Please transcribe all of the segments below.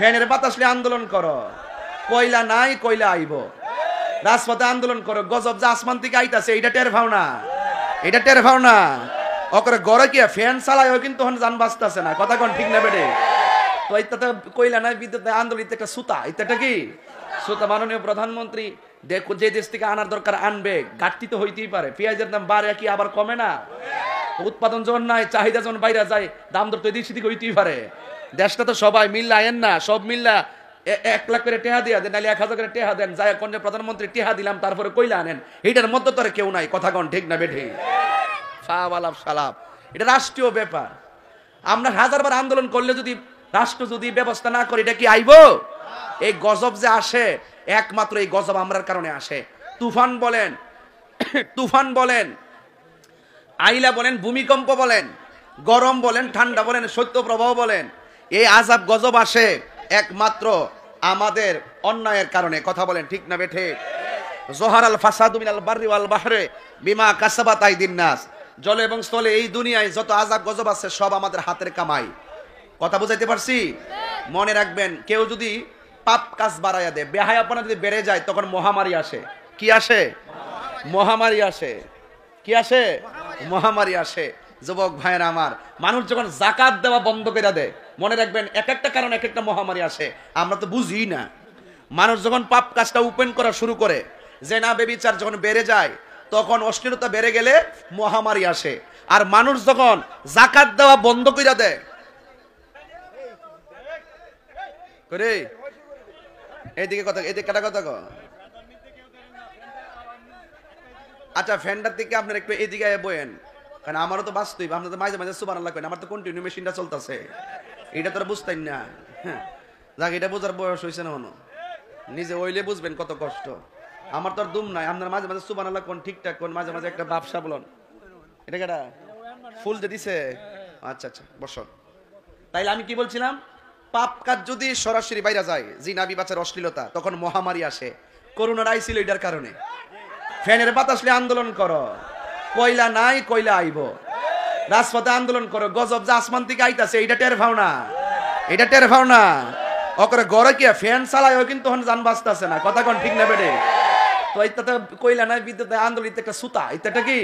ফ্যানের বাতাসলে আন্দোলন করো কয়লা নাই কয়লা আইব রাজপথে আন্দোলন করো গজব যে আসমান থেকে আইতাছে এটা টের ভাও না এটা টের ভাও না অকরে গড়ে কি ফ্যান চালায় কিন্তু হন যান বাঁচতেছে না কথা কোন ঠিক না বেটে তো তো কইলা নাই বিদ্যুৎ আন্দোলন একটা সুতা এটা কি সুতা মাননীয় প্রধানমন্ত্রী দেখো যে দেশ থেকে আনার দরকার আনবে ঘাটতি তো হইতেই পারে পেঁয়াজের দাম বাড়ে কি আবার কমে না উৎপাদন যখন নাই চাহিদা যখন বাইরে যায় দাম দর তো এদিক সেদিক হইতেই পারে দেশটা তো সবাই মিল্লা আয়েন না সব মিল্লা এক লাখ করে টেহা দিয়া দেন নাহলে এক হাজার করে টেহা দেন যায় কোন প্রধানমন্ত্রী টেহা দিলাম তারপরে কইলা আনেন এটার মধ্যে তো কেউ নাই কথা কন ঠিক না বেঠি সালাপ সালাপ এটা রাষ্ট্রীয় ব্যাপার আমরা হাজারবার আন্দোলন করলে যদি রাষ্ট্র যদি ব্যবস্থা না করে এটা কি আইব এই গজব যে আসে একমাত্র এই গজব আমরার কারণে আসে তুফান বলেন তুফান বলেন আইলা বলেন ভূমিকম্প বলেন গরম বলেন ঠান্ডা বলেন শৈত্য প্রবাহ বলেন এই আজাব গজব আসে একমাত্র আমাদের অন্যায়ের কারণে কথা বলেন ঠিক না বেঠে জোহার আল ফাসাদু মিনাল বাররি ওয়াল বাহরে বিমা কাসাবাত নাস জলে এবং স্থলে এই দুনিয়ায় যত আজাব গজব আছে সব আমাদের হাতের কামাই কথা বুঝাইতে পারছি মনে রাখবেন কেউ যদি পাপ কাজ বাড়াইয়া দেয় আপনার যদি বেড়ে যায় তখন মহামারী আসে কি আসে মহামারী আসে কি আসে মহামারী আসে যুবক ভাইয়েরা আমার মানুষ যখন জাকাত দেওয়া বন্ধ করে দেয় মনে রাখবেন এক একটা কারণ এক একটা মহামারী আসে আমরা তো বুঝি না মানুষ যখন পাপ কাজটা ওপেন করা শুরু করে যে না বেবিচার যখন বেড়ে যায় তখন অশ্লীলতা বেড়ে গেলে মহামারী আসে আর মানুষ যখন জাকাত দেওয়া বন্ধ করে দেয় এদিকে কথা এদিকে কথা আচ্ছা ফ্যানটার দিকে আপনার একটু এদিকে বয়েন কারণ আমারও তো বাস্তবই আপনার তো মাঝে মাঝে সুবান আল্লাহ করেন আমার তো কন্টিনিউ মেশিনটা চলতেছে এটা তোরা বুঝতেন না হ্যাঁ যাক এটা বোঝার বয়স হয়েছে না হনো নিজে ওইলে বুঝবেন কত কষ্ট আমার তো আর দুম নাই আপনার মাঝে মাঝে সুবান আল্লাহ কোন ঠিকঠাক কোন মাঝে মাঝে একটা ব্যবসা বলুন এটা কেটা ফুল যে দিছে আচ্ছা আচ্ছা বসন তাইলে আমি কি বলছিলাম পাপ কাজ যদি সরাসরি বাইরে যায় জি নাবি বাচ্চার অশ্লীলতা তখন মহামারী আসে করোনার আইসিল এটার কারণে ফ্যানের বাতাসলে আন্দোলন করো কয়লা নাই কয়লা আইব রাজপথে আন্দোলন করো গজব যে আসমান থেকে আইতাছে এটা টের পাও না এটা টের পাও না অকরে গড়ে কি ফ্যান চালায়ও কিন্তু হন যান বাঁচতেছে না কথা কোন ঠিক না বেটে তো তো কইলা নাই বিদ্যুৎ আন্দোলন একটা সুতা এটা কি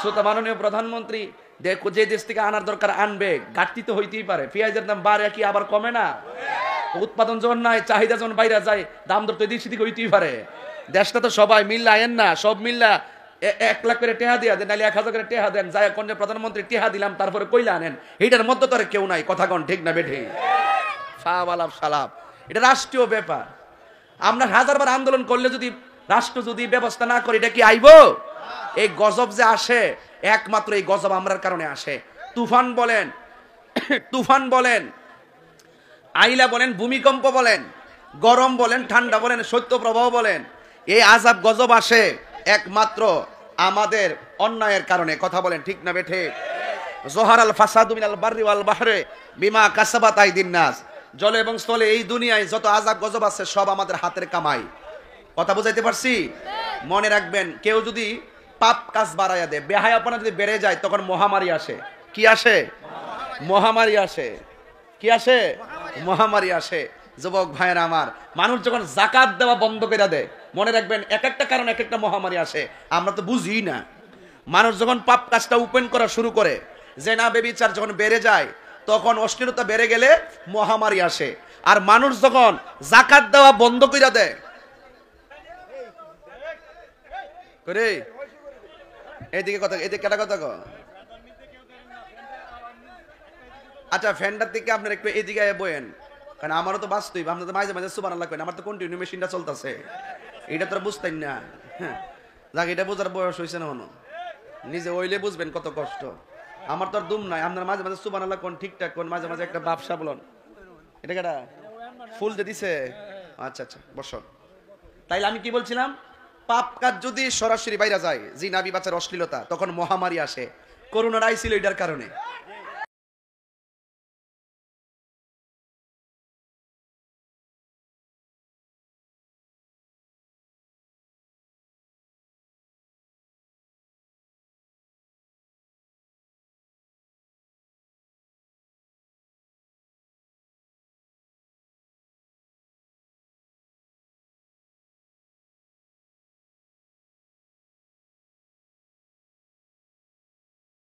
সুতা মাননীয় প্রধানমন্ত্রী দেখো যে দেশ থেকে আনার দরকার আনবে ঘাটতি তো হইতেই পারে পেঁয়াজের দাম বাড়ে কি আবার কমে না উৎপাদন যখন নাই চাহিদা যখন বাইরে যায় দাম দর তো এদিক সেদিক হইতেই পারে দেশটা তো সবাই মিল্লা আয়েন না সব মিল্লা এক লাখ করে টেহা দিয়া দেন নাহলে এক হাজার করে টেহা দেন যায় কোন প্রধানমন্ত্রী টেহা দিলাম তারপরে কইলা আনেন এটার মধ্যে তো আর কেউ নাই কথা কন ঠিক না বেঠে সাব আলাপ সালাপ এটা রাষ্ট্রীয় ব্যাপার আমরা হাজারবার আন্দোলন করলে যদি রাষ্ট্র যদি ব্যবস্থা না করে এটা কি আইব এই গজব যে আসে একমাত্র এই গজব আমরার কারণে আসে তুফান বলেন তুফান বলেন আইলা বলেন ভূমিকম্প বলেন গরম বলেন ঠান্ডা বলেন শৈত্য প্রবাহ বলেন এই আজাব গজব আসে একমাত্র আমাদের অন্যায়ের কারণে কথা বলেন ঠিক না বেঠে জোহার আল ফাসাদু মিনাল বাররি ওয়াল বাহরে বিমা কাসাবাত আইদিন নাস জলে এবং স্থলে এই দুনিয়ায় যত আজাব গজব আছে সব আমাদের হাতের কামাই কথা বুঝাইতে পারছি মনে রাখবেন কেউ যদি পাপ কাজ বাড়াইয়া দেয় আপনার যদি বেড়ে যায় তখন মহামারী আসে কি আসে মহামারী আসে কি আসে মহামারী আসে যুবক ভাইয়ের আমার মানুষ যখন জাকাত দেওয়া বন্ধ করে দেয় মনে রাখবেন এক একটা কারণ এক একটা মহামারী আসে আমরা তো বুঝি না মানুষ যখন পাপ কাজটা ওপেন করা শুরু করে যে না বেবিচার যখন বেড়ে যায় তখন অশ্লীলতা বেড়ে গেলে মহামারী আসে আর মানুষ যখন জাকাত দেওয়া বন্ধ করে দেয় এদিকে কথা এদিকে কেটা কথা আচ্ছা ফ্যানটার থেকে আপনার একটু এদিকে বয়েন কারণ আমারও তো বাস্তব আপনার তো মাঝে মাঝে সুবান লাগবে আমার তো কন্টিনিউ মেশিনটা চলতেছে এটা তো বুঝতেন না হ্যাঁ। যাক এটা বোঝার বয়স হয়েছে না হনো নিজে ওইলে বুঝবেন কত কষ্ট আমার তো আর দুম নাই আপনার মাঝে মাঝে সুবান আল্লাহ কোন ঠিকঠাক কোন মাঝে মাঝে একটা বাপসা বলন এটা কেটা ফুল যে দিছে আচ্ছা আচ্ছা বস তাইলে আমি কি বলছিলাম পাপ কাজ যদি সরাসরি বাইরে যায় জি নাবি বাচ্চার অশ্লীলতা তখন মহামারী আসে করোনার আইছিল এটার কারণে